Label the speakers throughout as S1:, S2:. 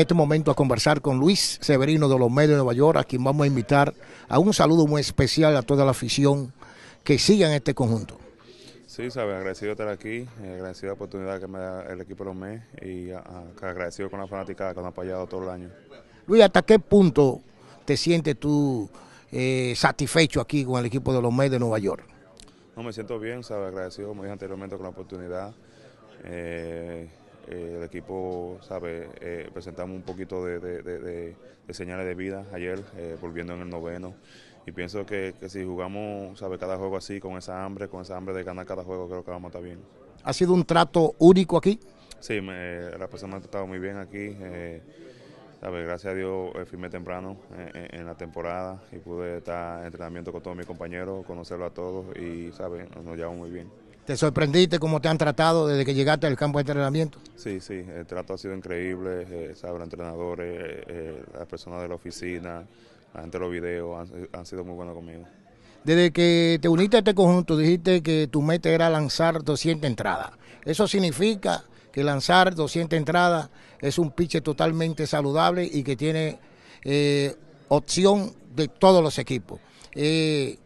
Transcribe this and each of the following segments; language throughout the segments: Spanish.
S1: este momento a conversar con Luis Severino de los Medios de Nueva York, a quien vamos a invitar a un saludo muy especial a toda la afición que siga en este conjunto.
S2: Sí, sabes, agradecido estar aquí, eh, agradecido la oportunidad que me da el equipo de los MES y ah, ah, agradecido con la fanática que nos ha apoyado todo el año.
S1: Luis, ¿hasta qué punto te sientes tú eh, satisfecho aquí con el equipo de los medios de Nueva York?
S2: No, me siento bien, sabes, agradecido, como dije anteriormente, con la oportunidad. Eh, eh, el equipo, sabe, eh, presentamos un poquito de, señales de vida ayer, eh, volviendo en el noveno. Y pienso que, si jugamos, sabe, cada juego así, con esa hambre, con esa hambre de ganar cada juego, creo que vamos a estar bien.
S1: ¿Ha sido un trato único aquí?
S2: Sí, la persona ha tratado muy bien aquí. gracias a Dios firmé temprano en, la temporada y pude estar en entrenamiento con todos mis compañeros, conocerlo a todos y sabe, nos, nos llevamos muy bien.
S1: ¿Te sorprendiste cómo te han tratado desde que llegaste al campo de entrenamiento?
S2: Sí, sí, el trato ha sido increíble, eh, entrenadores, eh, las personas de la oficina, la gente de los videos, han, sido muy buenos conmigo.
S1: Desde que te uniste a este conjunto dijiste que tu meta era lanzar 200 entradas. Eso significa que lanzar 200 entradas es un pitch totalmente saludable y que tiene eh, opción de todos los equipos. Eh,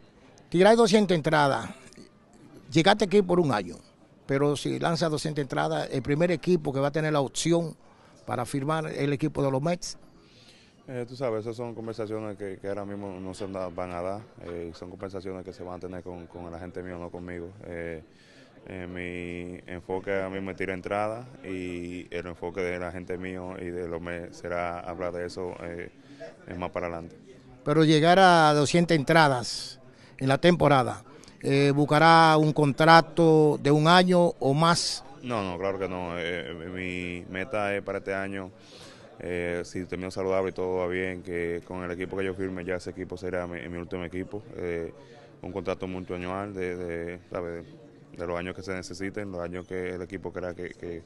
S1: tirar 200 entradas Llegaste aquí por un año, pero si lanza 200 entradas, el primer equipo que va a tener la opción para firmar el equipo de los Mets.
S2: Eh, tú sabes, esas son conversaciones que, ahora mismo no se van a dar, eh, son conversaciones que se van a tener con, la gente mía, no conmigo. Eh, mi enfoque a mí me tira entradas, y el enfoque de la gente mío y de los Mets será hablar de eso es más para adelante.
S1: Pero llegar a 200 entradas en la temporada, eh, buscará un contrato de un año o más?
S2: No, no, claro que no. Eh, mi meta es para este año, eh, si termino saludable y todo va bien, que con el equipo que yo firme ya ese equipo será mi, último equipo. Eh, un contrato multianual de, de, los años que se necesiten, los años que el equipo crea que, que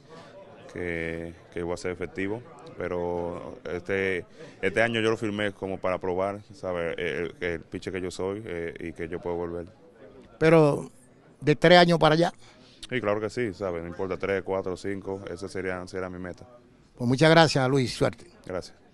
S2: que, a ser efectivo, pero este, este año yo lo firmé como para probar, Saber El, piche que yo soy y que yo puedo volver
S1: pero de tres años para allá.
S2: Sí, claro que sí, ¿sabes? No importa, tres, cuatro, cinco, esa sería, sería mi meta.
S1: Pues muchas gracias, Luis. Suerte.
S2: Gracias.